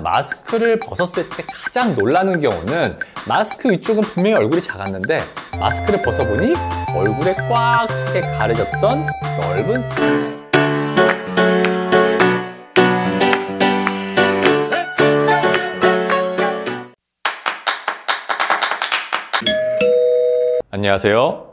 마스크를 벗었을 때 가장 놀라는 경우는 마스크 위쪽은 분명히 얼굴이 작았는데 마스크를 벗어보니 얼굴에 꽉 차게 가려졌던 넓은 안녕하세요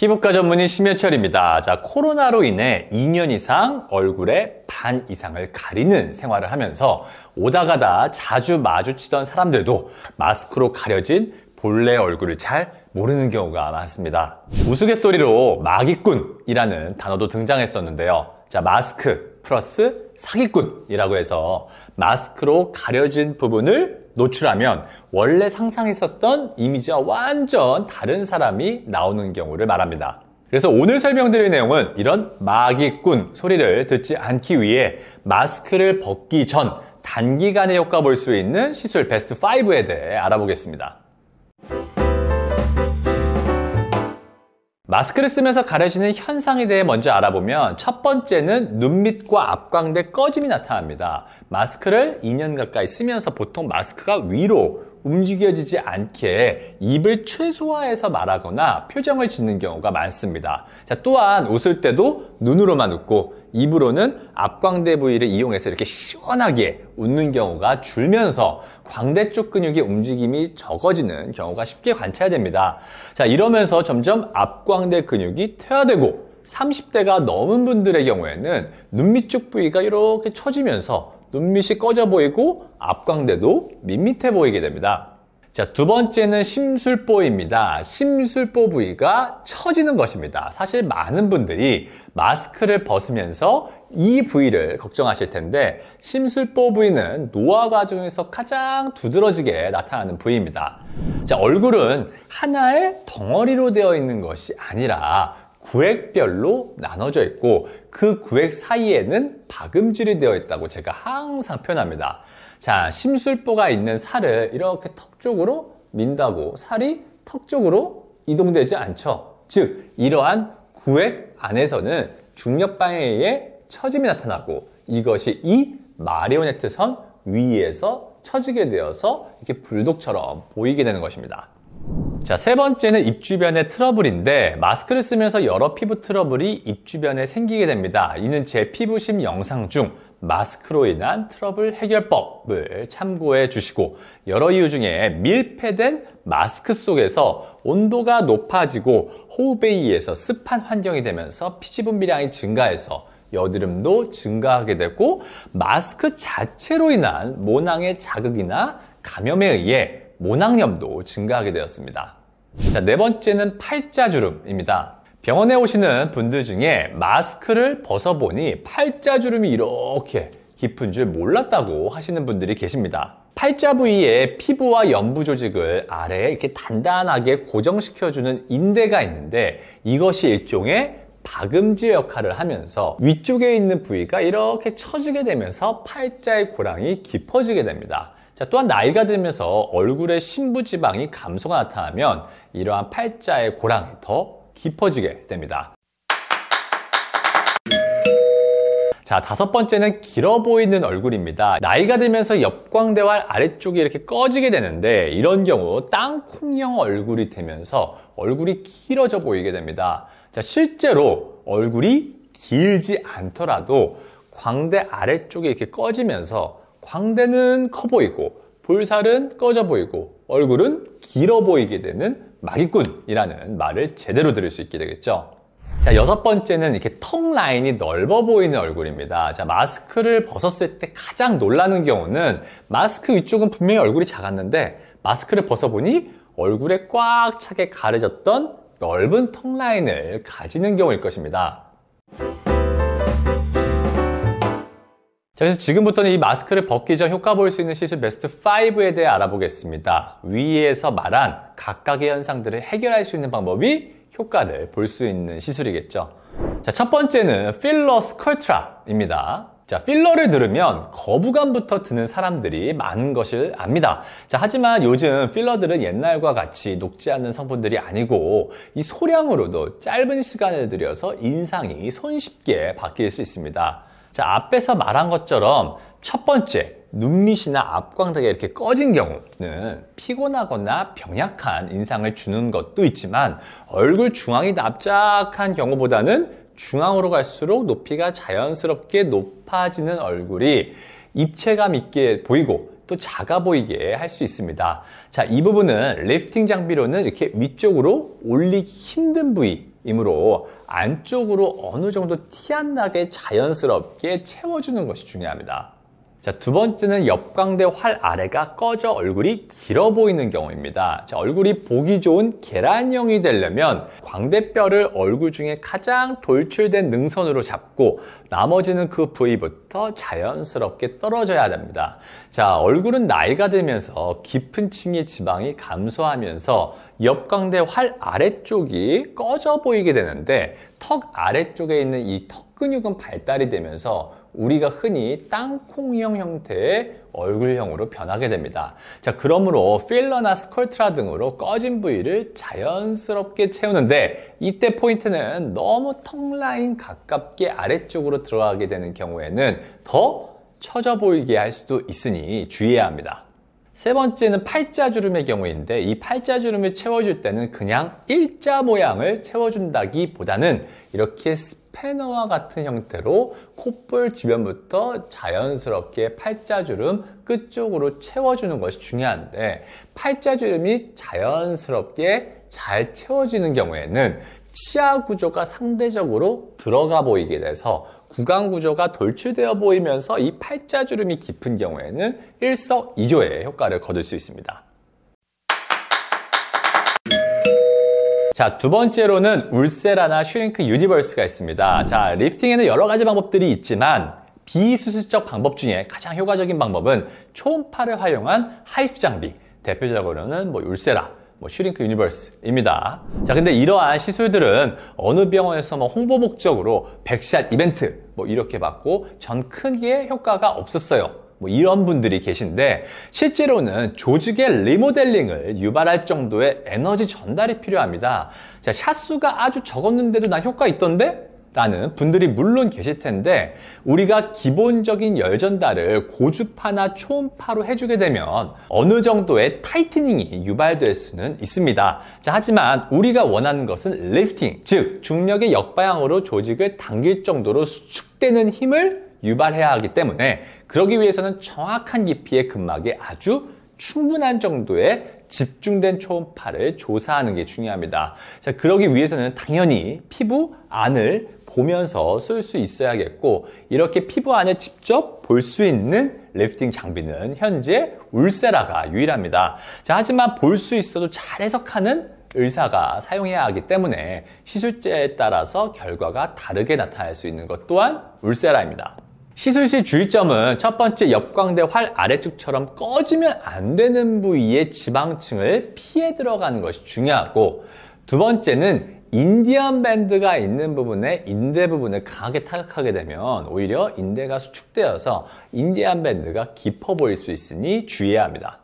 피부과 전문의 심혜철입니다. 자, 코로나로 인해 2년 이상 얼굴에반 이상을 가리는 생활을 하면서 오다 가다 자주 마주치던 사람들도 마스크로 가려진 본래 얼굴을 잘 모르는 경우가 많습니다. 우스갯소리로 마기꾼이라는 단어도 등장했었는데요. 자, 마스크 플러스 사기꾼이라고 해서 마스크로 가려진 부분을 노출하면 원래 상상했었던 이미지와 완전 다른 사람이 나오는 경우를 말합니다. 그래서 오늘 설명드릴 내용은 이런 마기꾼 소리를 듣지 않기 위해 마스크를 벗기 전 단기간에 효과 볼 수 있는 시술 베스트 5에 대해 알아보겠습니다. 마스크를 쓰면서 가려지는 현상에 대해 먼저 알아보면 첫 번째는 눈밑과 앞광대 꺼짐이 나타납니다. 마스크를 2년 가까이 쓰면서 보통 마스크가 위로 움직여지지 않게 입을 최소화해서 말하거나 표정을 짓는 경우가 많습니다. 자, 또한 웃을 때도 눈으로만 웃고 입으로는 앞광대 부위를 이용해서 이렇게 시원하게 웃는 경우가 줄면서 광대 쪽 근육의 움직임이 적어지는 경우가 쉽게 관찰됩니다. 자, 이러면서 점점 앞광대 근육이 퇴화되고 30대가 넘은 분들의 경우에는 눈밑 쪽 부위가 이렇게 처지면서 눈밑이 꺼져 보이고 앞광대도 밋밋해 보이게 됩니다. 자, 두 번째는 심술보입니다. 심술보 부위가 처지는 것입니다. 사실 많은 분들이 마스크를 벗으면서 이 부위를 걱정하실 텐데 심술보 부위는 노화 과정에서 가장 두드러지게 나타나는 부위입니다. 자, 얼굴은 하나의 덩어리로 되어 있는 것이 아니라 구획별로 나눠져 있고 그 구획 사이에는 박음질이 되어 있다고 제가 항상 표현합니다. 자, 심술보가 있는 살을 이렇게 턱 쪽으로 민다고 살이 턱 쪽으로 이동되지 않죠. 즉, 이러한 구획 안에서는 중력방에 의해 처짐이 나타나고 이것이 이 마리오네트 선 위에서 처지게 되어서 이렇게 불독처럼 보이게 되는 것입니다. 자, 세 번째는 입 주변의 트러블인데 마스크를 쓰면서 여러 피부 트러블이 입 주변에 생기게 됩니다. 이는 제 피부심 영상 중 마스크로 인한 트러블 해결법을 참고해 주시고 여러 이유 중에 밀폐된 마스크 속에서 온도가 높아지고 호흡에 의해서 습한 환경이 되면서 피지 분비량이 증가해서 여드름도 증가하게 되고 마스크 자체로 인한 모낭의 자극이나 감염에 의해 모낭염도 증가하게 되었습니다. 자, 네 번째는 팔자주름입니다. 병원에 오시는 분들 중에 마스크를 벗어보니 팔자주름이 이렇게 깊은 줄 몰랐다고 하시는 분들이 계십니다. 팔자 부위에 피부와 연부 조직을 아래에 이렇게 단단하게 고정시켜주는 인대가 있는데 이것이 일종의 박음질 역할을 하면서 위쪽에 있는 부위가 이렇게 처지게 되면서 팔자의 고랑이 깊어지게 됩니다. 자, 또한 나이가 들면서 얼굴의 신부 지방이 감소가 나타나면 이러한 팔자의 고랑이 더 깊어지게 됩니다. 자, 다섯 번째는 길어 보이는 얼굴입니다. 나이가 들면서 옆광대와 아래쪽이 이렇게 꺼지게 되는데 이런 경우 땅콩형 얼굴이 되면서 얼굴이 길어져 보이게 됩니다. 자, 실제로 얼굴이 길지 않더라도 광대 아래쪽이 이렇게 꺼지면서 광대는 커 보이고 볼살은 꺼져 보이고 얼굴은 길어 보이게 되는 마기꾼이라는 말을 제대로 들을 수 있게 되겠죠. 자, 여섯 번째는 이렇게 턱 라인이 넓어 보이는 얼굴입니다. 자, 마스크를 벗었을 때 가장 놀라는 경우는 마스크 위쪽은 분명히 얼굴이 작았는데 마스크를 벗어보니 얼굴에 꽉 차게 가려졌던 넓은 턱 라인을 가지는 경우일 것입니다. 자, 그래서 지금부터는 이 마스크를 벗기 전 효과 볼 수 있는 시술 베스트 5에 대해 알아보겠습니다. 위에서 말한 각각의 현상들을 해결할 수 있는 방법이 효과를 볼 수 있는 시술이겠죠. 자, 첫 번째는 필러 스컬트라입니다. 자, 필러를 들으면 거부감부터 드는 사람들이 많은 것을 압니다. 자, 하지만 요즘 필러들은 옛날과 같이 녹지 않는 성분들이 아니고 이 소량으로도 짧은 시간을 들여서 인상이 손쉽게 바뀔 수 있습니다. 자, 앞에서 말한 것처럼 첫 번째, 눈밑이나 앞광대가 이렇게 꺼진 경우는 피곤하거나 병약한 인상을 주는 것도 있지만 얼굴 중앙이 납작한 경우보다는 중앙으로 갈수록 높이가 자연스럽게 높아지는 얼굴이 입체감 있게 보이고 또 작아 보이게 할 수 있습니다. 자, 이 부분은 리프팅 장비로는 이렇게 위쪽으로 올리기 힘든 부위 이므로 안쪽으로 어느 정도 티 안 나게 자연스럽게 채워주는 것이 중요합니다. 자, 두 번째는 옆광대 활 아래가 꺼져 얼굴이 길어 보이는 경우입니다. 자, 얼굴이 보기 좋은 계란형이 되려면 광대뼈를 얼굴 중에 가장 돌출된 능선으로 잡고 나머지는 그 부위부터 자연스럽게 떨어져야 됩니다. 자, 얼굴은 나이가 들면서 깊은 층의 지방이 감소하면서 옆광대 활 아래쪽이 꺼져 보이게 되는데 턱 아래쪽에 있는 이 턱 근육은 발달이 되면서 우리가 흔히 땅콩형 형태의 얼굴형으로 변하게 됩니다. 자, 그러므로 필러나 스컬트라 등으로 꺼진 부위를 자연스럽게 채우는데 이때 포인트는 너무 턱 라인 가깝게 아래쪽으로 들어가게 되는 경우에는 더 처져 보이게 할 수도 있으니 주의해야 합니다. 세 번째는 팔자주름의 경우인데 이 팔자주름을 채워줄 때는 그냥 일자 모양을 채워준다기보다는 이렇게 스패너와 같은 형태로 콧볼 주변부터 자연스럽게 팔자주름 끝쪽으로 채워주는 것이 중요한데 팔자주름이 자연스럽게 잘 채워지는 경우에는 치아 구조가 상대적으로 들어가 보이게 돼서 구강 구조가 돌출되어 보이면서 이 팔자주름이 깊은 경우에는 일석이조의 효과를 거둘 수 있습니다. 자, 두 번째로는 울세라나 슈링크 유니버스가 있습니다. 자, 리프팅에는 여러 가지 방법들이 있지만 비수술적 방법 중에 가장 효과적인 방법은 초음파를 활용한 하이프 장비. 대표적으로는 뭐 울세라, 뭐 슈링크 유니버스입니다. 자, 근데 이러한 시술들은 어느 병원에서 뭐 홍보 목적으로 백샷 이벤트 뭐 이렇게 받고 전 크기의 효과가 없었어요. 뭐 이런 분들이 계신데 실제로는 조직의 리모델링을 유발할 정도의 에너지 전달이 필요합니다. 자, 샷수가 아주 적었는데도 난 효과 있던데? 라는 분들이 물론 계실 텐데 우리가 기본적인 열 전달을 고주파나 초음파로 해주게 되면 어느 정도의 타이트닝이 유발될 수는 있습니다. 자, 하지만 우리가 원하는 것은 리프팅, 즉 중력의 역방향으로 조직을 당길 정도로 수축되는 힘을 유발해야 하기 때문에 그러기 위해서는 정확한 깊이의 근막에 아주 충분한 정도의 집중된 초음파를 조사하는 게 중요합니다. 자, 그러기 위해서는 당연히 피부 안을 보면서 쓸 수 있어야겠고 이렇게 피부 안에 직접 볼 수 있는 레프팅 장비는 현재 울세라가 유일합니다. 자, 하지만 볼 수 있어도 잘 해석하는 의사가 사용해야 하기 때문에 시술제에 따라서 결과가 다르게 나타날 수 있는 것 또한 울세라입니다. 시술시 주의점은 첫 번째 옆광대 활 아래쪽처럼 꺼지면 안 되는 부위의 지방층을 피해 들어가는 것이 중요하고 두 번째는 인디언 밴드가 있는 부분에 인대 부분을 강하게 타격하게 되면 오히려 인대가 수축되어서 인디언 밴드가 깊어 보일 수 있으니 주의해야 합니다.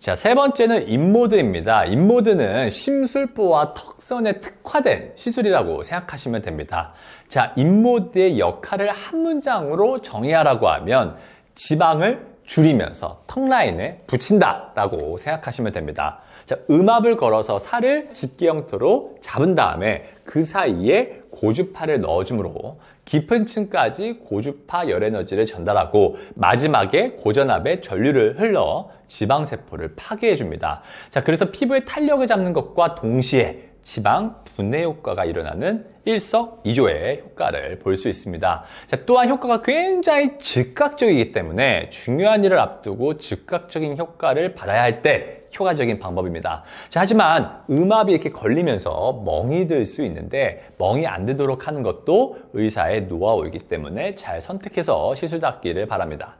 자, 세 번째는 인모드입니다. 인모드는 심술부와 턱선에 특화된 시술이라고 생각하시면 됩니다. 자, 인모드의 역할을 한 문장으로 정의하라고 하면 지방을 줄이면서 턱라인에 붙인다라고 생각하시면 됩니다. 자, 음압을 걸어서 살을 집게 형태로 잡은 다음에 그 사이에 고주파를 넣어줌으로 깊은 층까지 고주파 열에너지를 전달하고 마지막에 고전압의 전류를 흘러 지방세포를 파괴해줍니다. 자, 그래서 피부의 탄력을 잡는 것과 동시에 희방분해 효과가 일어나는 일석이조의 효과를 볼 수 있습니다. 자, 또한 효과가 굉장히 즉각적이기 때문에 중요한 일을 앞두고 즉각적인 효과를 받아야 할 때 효과적인 방법입니다. 자, 하지만 음압이 이렇게 걸리면서 멍이 들 수 있는데 멍이 안 들도록 하는 것도 의사의 노하우이기 때문에 잘 선택해서 시술받기를 바랍니다.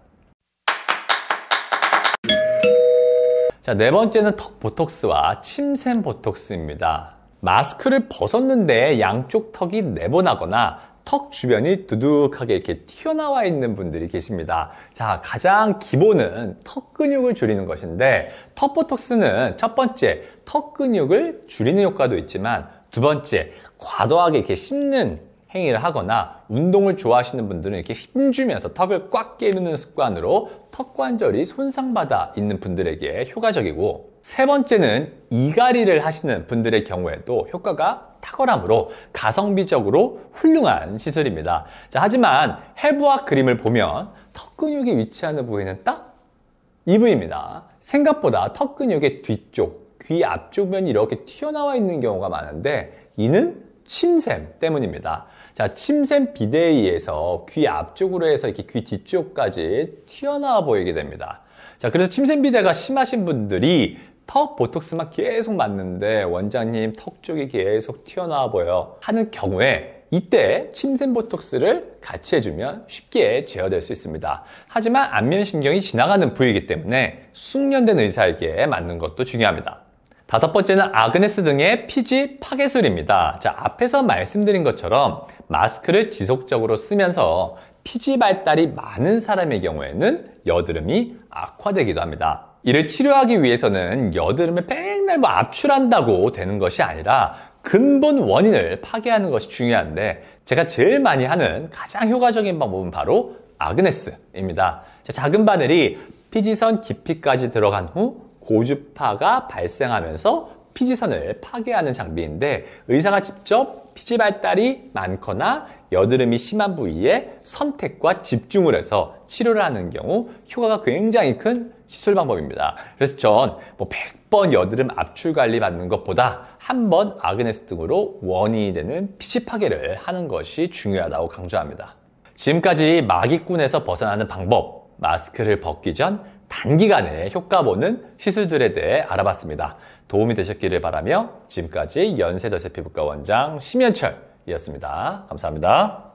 자, 네 번째는 턱 보톡스와 침샘 보톡스입니다. 마스크를 벗었는데 양쪽 턱이 내보나거나 턱 주변이 두둑하게 이렇게 튀어나와 있는 분들이 계십니다. 자, 가장 기본은 턱 근육을 줄이는 것인데 턱보톡스는 첫 번째 턱 근육을 줄이는 효과도 있지만 두 번째 과도하게 이렇게 씹는 행위를 하거나 운동을 좋아하시는 분들은 이렇게 힘주면서 턱을 꽉 깨누는 습관으로 턱 관절이 손상받아 있는 분들에게 효과적이고 세 번째는 이갈이를 하시는 분들의 경우에도 효과가 탁월하므로 가성비적으로 훌륭한 시술입니다. 자, 하지만 해부학 그림을 보면 턱 근육이 위치하는 부위는 딱 이 부위입니다. 생각보다 턱 근육의 뒤쪽, 귀 앞쪽면이 이렇게 튀어나와 있는 경우가 많은데 이는 침샘 때문입니다. 자, 침샘 비대위에서 귀 앞쪽으로 해서 이렇게 귀 뒤쪽까지 튀어나와 보이게 됩니다. 자, 그래서 침샘 비대가 심하신 분들이 턱 보톡스만 계속 맞는데 원장님 턱 쪽이 계속 튀어나와 보여 하는 경우에 이때 침샘 보톡스를 같이 해주면 쉽게 제어될 수 있습니다. 하지만 안면신경이 지나가는 부위이기 때문에 숙련된 의사에게 맞는 것도 중요합니다. 다섯 번째는 아그네스 등의 피지 파괴술입니다. 자, 앞에서 말씀드린 것처럼 마스크를 지속적으로 쓰면서 피지 발달이 많은 사람의 경우에는 여드름이 악화되기도 합니다. 이를 치료하기 위해서는 여드름을 맨날 뭐 압출한다고 되는 것이 아니라 근본 원인을 파괴하는 것이 중요한데 제가 제일 많이 하는 가장 효과적인 방법은 바로 아그네스입니다. 자, 작은 바늘이 피지선 깊이까지 들어간 후 고주파가 발생하면서 피지선을 파괴하는 장비인데 의사가 직접 피지 발달이 많거나 여드름이 심한 부위에 선택과 집중을 해서 치료를 하는 경우 효과가 굉장히 큰 시술 방법입니다. 그래서 전뭐 100번 여드름 압출 관리 받는 것보다 한 번 아그네스 등으로 원인이 되는 피지 파괴를 하는 것이 중요하다고 강조합니다. 지금까지 마기꾼에서 벗어나는 방법, 마스크를 벗기 전 단기간에 효과 보는 시술들에 대해 알아봤습니다. 도움이 되셨기를 바라며 지금까지 연세더세 피부과 원장 심현철이었습니다. 감사합니다.